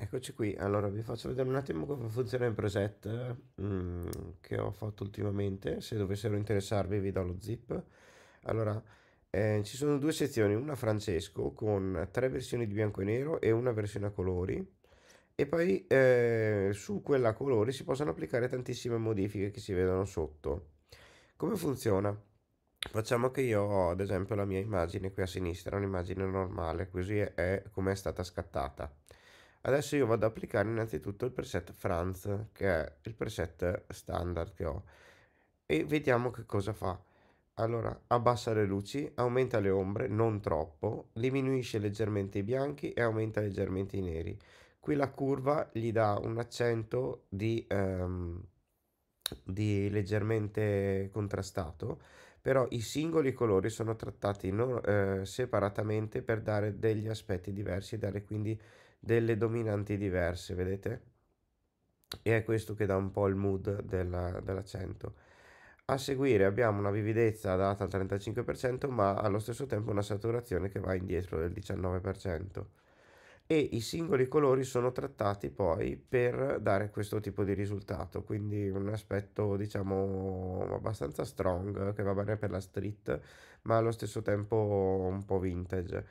Eccoci qui, allora vi faccio vedere un attimo come funziona il preset mm, che ho fatto ultimamente, se dovessero interessarvi vi do lo zip. Allora, eh, ci sono due sezioni, una Francesco con tre versioni di bianco e nero e una versione a colori e poi eh, su quella a colori si possono applicare tantissime modifiche che si vedono sotto. Come funziona? Facciamo che io ho ad esempio la mia immagine qui a sinistra, un'immagine normale, così è come è stata scattata Adesso io vado ad applicare innanzitutto il preset Franz, che è il preset standard che ho. E vediamo che cosa fa. Allora, abbassa le luci, aumenta le ombre, non troppo, diminuisce leggermente i bianchi e aumenta leggermente i neri. Qui la curva gli dà un accento di, ehm, di leggermente contrastato però i singoli colori sono trattati non, eh, separatamente per dare degli aspetti diversi e dare quindi delle dominanti diverse, vedete? E è questo che dà un po' il mood della, dell'accento. A seguire abbiamo una vividezza data al 35%, ma allo stesso tempo una saturazione che va indietro del 19% e i singoli colori sono trattati poi per dare questo tipo di risultato quindi un aspetto diciamo abbastanza strong che va bene per la street ma allo stesso tempo un po' vintage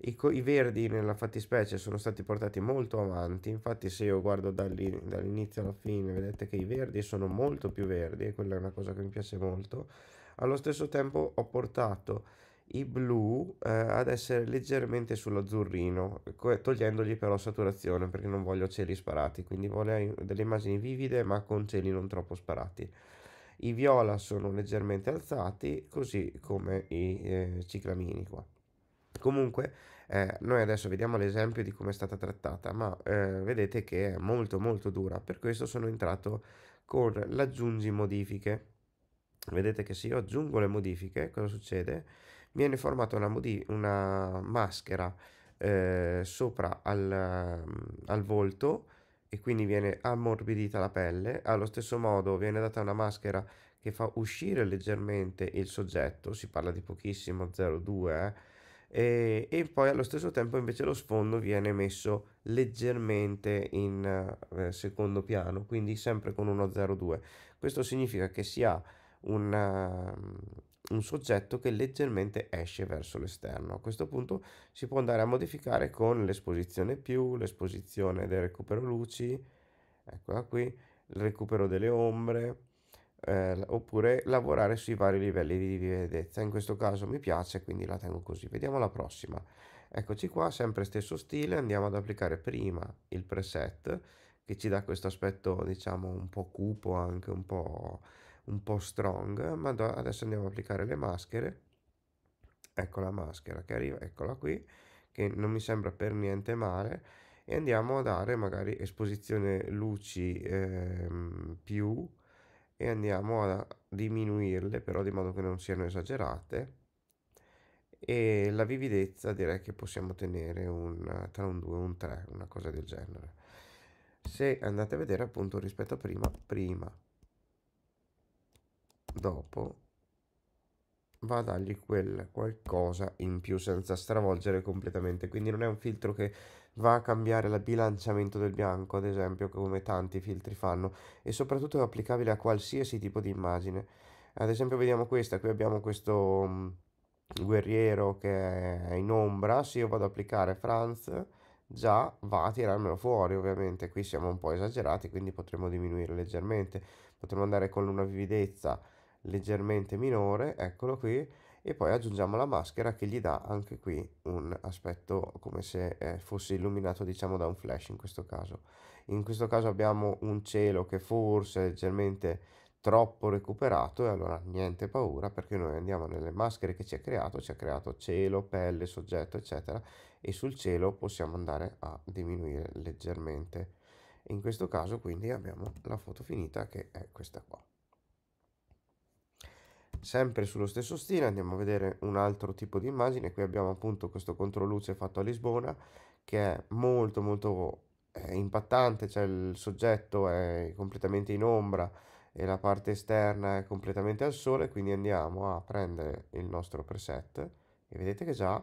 I, co- i verdi nella fattispecie sono stati portati molto avanti infatti se io guardo dall'in- dall'inizio alla fine vedete che i verdi sono molto più verdi e quella è una cosa che mi piace molto allo stesso tempo ho portato i blu eh, ad essere leggermente sull'azzurrino, togliendogli però saturazione perché non voglio cieli sparati, quindi voglio delle immagini vivide ma con cieli non troppo sparati. I viola sono leggermente alzati, così come i eh, ciclamini qua. Comunque, eh, noi adesso vediamo l'esempio di come è stata trattata, ma eh, vedete che è molto molto dura, per questo sono entrato con l'aggiungi modifiche. Vedete che se io aggiungo le modifiche, cosa succede? viene formata una, modi- una maschera eh, sopra al, al, volto e quindi viene ammorbidita la pelle, allo stesso modo viene data una maschera che fa uscire leggermente il soggetto, si parla di pochissimo, 0,2, eh, e, e, poi allo stesso tempo invece lo sfondo viene messo leggermente in eh, secondo piano, quindi sempre con 1.02 Questo significa che si ha una, ehm, un soggetto che leggermente esce verso l'esterno. A questo punto si può andare a modificare con l'esposizione più, l'esposizione del recupero luci, eccola qui, il recupero delle ombre, eh, oppure lavorare sui vari livelli di vividezza. In questo caso mi piace, quindi la tengo così. Vediamo la prossima. Eccoci qua, sempre stesso stile, andiamo ad applicare prima il preset che ci dà questo aspetto, diciamo, un po' cupo, anche un po' un po' strong, ma adesso andiamo a applicare le maschere. Ecco la maschera che arriva, eccola qui, che non mi sembra per niente male. E andiamo a dare magari esposizione luci eh, più e andiamo a diminuirle, però di modo che non siano esagerate. E la vividezza direi che possiamo tenere un, tra un 2 e un 3, una cosa del genere. Se andate a vedere appunto rispetto a prima, prima dopo va a dargli quel qualcosa in più senza stravolgere completamente. Quindi non è un filtro che va a cambiare il bilanciamento del bianco, ad esempio, come tanti filtri fanno, e soprattutto è applicabile a qualsiasi tipo di immagine. Ad esempio, vediamo questa, qui abbiamo questo mm, guerriero che è in ombra, se io vado ad applicare Franz, già va a tirarmelo fuori, ovviamente, qui siamo un po' esagerati, quindi potremmo diminuire leggermente, potremmo andare con una vividezza leggermente minore, eccolo qui, e poi aggiungiamo la maschera che gli dà anche qui un aspetto come se eh, fosse illuminato diciamo da un flash in questo caso. In questo caso abbiamo un cielo che forse è leggermente troppo recuperato e allora niente paura perché noi andiamo nelle maschere che ci ha creato, ci ha creato cielo, pelle, soggetto eccetera e sul cielo possiamo andare a diminuire leggermente. In questo caso quindi abbiamo la foto finita che è questa qua. Sempre sullo stesso stile andiamo a vedere un altro tipo di immagine, qui abbiamo appunto questo controluce fatto a Lisbona che è molto molto eh, impattante, cioè il soggetto è completamente in ombra e la parte esterna è completamente al sole, quindi andiamo a prendere il nostro preset e vedete che già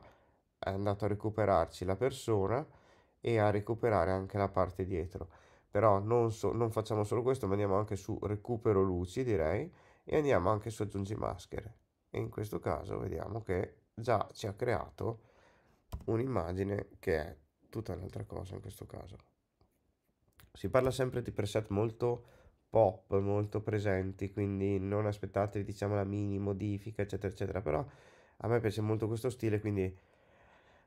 è andato a recuperarci la persona e a recuperare anche la parte dietro. Però non, so, non facciamo solo questo, ma andiamo anche su recupero luci direi e andiamo anche su aggiungi maschere e in questo caso vediamo che già ci ha creato un'immagine che è tutta un'altra cosa in questo caso si parla sempre di preset molto pop molto presenti quindi non aspettate diciamo la mini modifica eccetera eccetera però a me piace molto questo stile quindi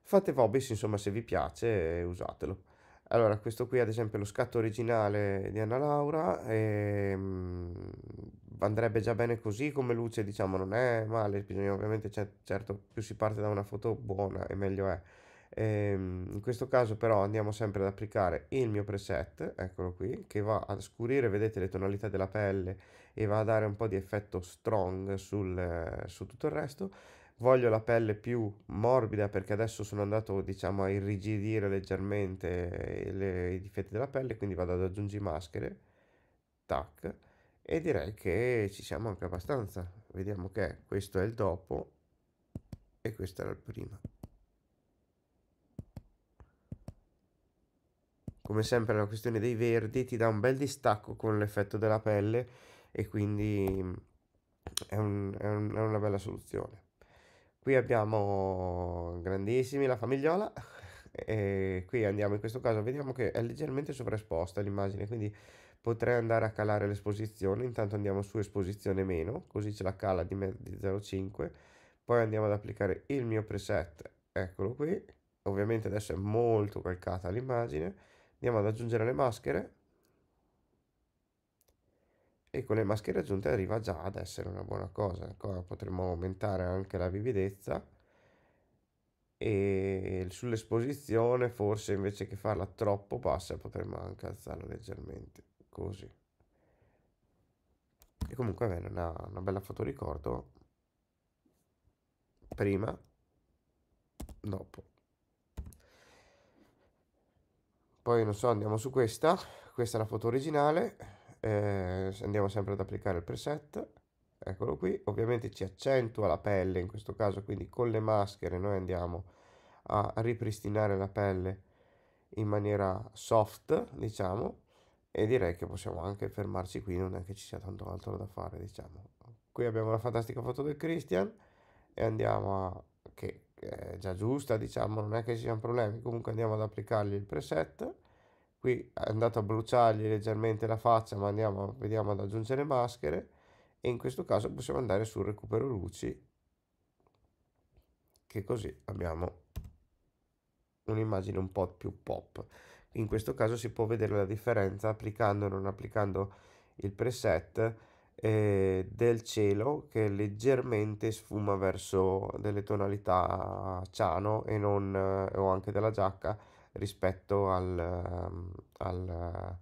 fate Vobis insomma se vi piace usatelo allora, questo qui ad esempio è lo scatto originale di Anna Laura, e, ehm, mh, andrebbe già bene così come luce, diciamo, non è male, bisogna ovviamente, cioè, certo, più si parte da una foto buona e meglio è. E, ehm, in questo caso però andiamo sempre ad applicare il mio preset, eccolo qui, che va a scurire, vedete, le tonalità della pelle e va a dare un po' di effetto strong sul, su tutto il resto voglio la pelle più morbida perché adesso sono andato diciamo a irrigidire leggermente eh, le, i difetti della pelle quindi vado ad aggiungere maschere tac e direi che ci siamo anche abbastanza vediamo che questo è il dopo e questo era il prima come sempre la questione dei verdi ti dà un bel distacco con l'effetto della pelle e quindi mm, è, un, è, un, è una bella soluzione Qui abbiamo grandissimi la famigliola e qui andiamo in questo caso, vediamo che è leggermente sovraesposta l'immagine, quindi potrei andare a calare l'esposizione, intanto andiamo su esposizione meno, così ce la cala di, di 0,5, poi andiamo ad applicare il mio preset, eccolo qui, ovviamente adesso è molto calcata l'immagine, andiamo ad aggiungere le maschere, e con le maschere aggiunte arriva già ad essere una buona cosa ancora potremmo aumentare anche la vividezza e sull'esposizione forse invece che farla troppo bassa potremmo anche alzarla leggermente così e comunque bene una, una bella ricordo prima dopo poi non so andiamo su questa questa è la foto originale eh, andiamo sempre ad applicare il preset eccolo qui ovviamente ci accentua la pelle in questo caso quindi con le maschere noi andiamo a ripristinare la pelle in maniera soft diciamo e direi che possiamo anche fermarci qui non è che ci sia tanto altro da fare diciamo qui abbiamo la fantastica foto del Christian e andiamo a che è già giusta diciamo non è che ci siano problemi comunque andiamo ad applicargli il preset qui è andato a bruciargli leggermente la faccia ma andiamo vediamo ad aggiungere maschere e in questo caso possiamo andare sul recupero luci che così abbiamo un'immagine un po' più pop in questo caso si può vedere la differenza applicando o non applicando il preset eh, del cielo che leggermente sfuma verso delle tonalità ciano e non, eh, o anche della giacca rispetto al, ehm, al,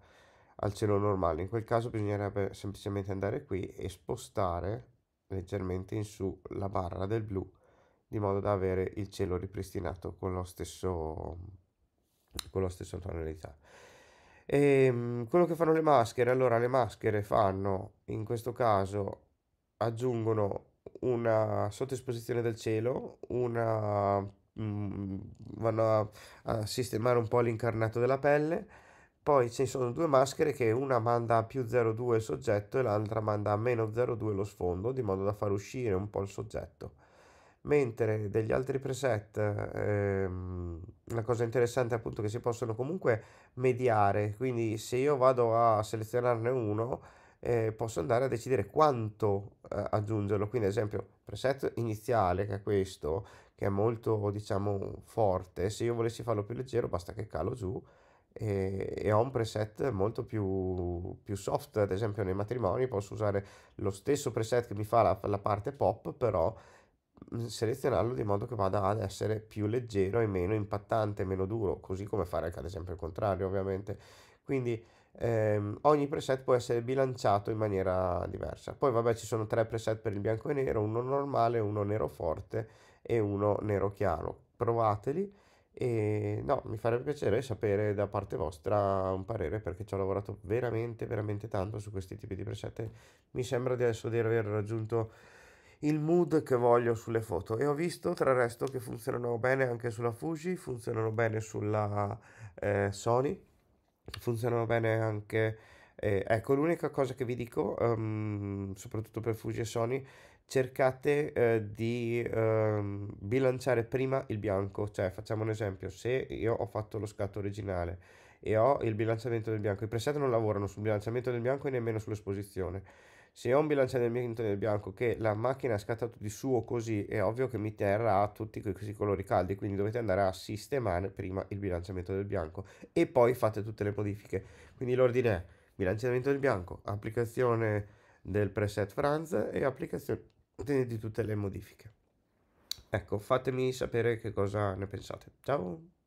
al cielo normale. In quel caso bisognerebbe semplicemente andare qui e spostare leggermente in su la barra del blu di modo da avere il cielo ripristinato con lo stesso con lo stesso tonalità e ehm, quello che fanno le maschere allora le maschere fanno in questo caso aggiungono una sottoesposizione del cielo una mh, mm, vanno a, a sistemare un po' l'incarnato della pelle. Poi ci sono due maschere che una manda a più 0,2 il soggetto e l'altra manda a meno 0,2 lo sfondo, di modo da far uscire un po' il soggetto. Mentre degli altri preset, ehm, la cosa interessante è appunto che si possono comunque mediare, quindi se io vado a selezionarne uno, eh, posso andare a decidere quanto eh, aggiungerlo. Quindi, ad esempio, preset iniziale, che è questo, che è molto diciamo forte se io volessi farlo più leggero basta che calo giù e, e, ho un preset molto più, più, soft ad esempio nei matrimoni posso usare lo stesso preset che mi fa la, la, parte pop però mm, selezionarlo di modo che vada ad essere più leggero e meno impattante meno duro così come fare anche ad esempio il contrario ovviamente quindi ehm, ogni preset può essere bilanciato in maniera diversa poi vabbè ci sono tre preset per il bianco e nero uno normale uno nero forte e uno nero chiaro. Provateli e no, mi farebbe piacere sapere da parte vostra un parere perché ci ho lavorato veramente, veramente tanto su questi tipi di preset. Mi sembra di adesso di aver raggiunto il mood che voglio sulle foto e ho visto tra il resto che funzionano bene anche sulla Fuji, funzionano bene sulla eh, Sony, funzionano bene anche eh, ecco, l'unica cosa che vi dico, um, soprattutto per Fuji e Sony, cercate eh, di um, bilanciare prima il bianco, cioè facciamo un esempio, se io ho fatto lo scatto originale e ho il bilanciamento del bianco, i preset non lavorano sul bilanciamento del bianco e nemmeno sull'esposizione. Se ho un bilanciamento del bianco che la macchina ha scattato di suo così, è ovvio che mi terrà tutti questi colori caldi, quindi dovete andare a sistemare prima il bilanciamento del bianco e poi fate tutte le modifiche. Quindi l'ordine è bilanciamento del bianco, applicazione del preset France e applicazione di tutte le modifiche. Ecco, fatemi sapere che cosa ne pensate. Ciao!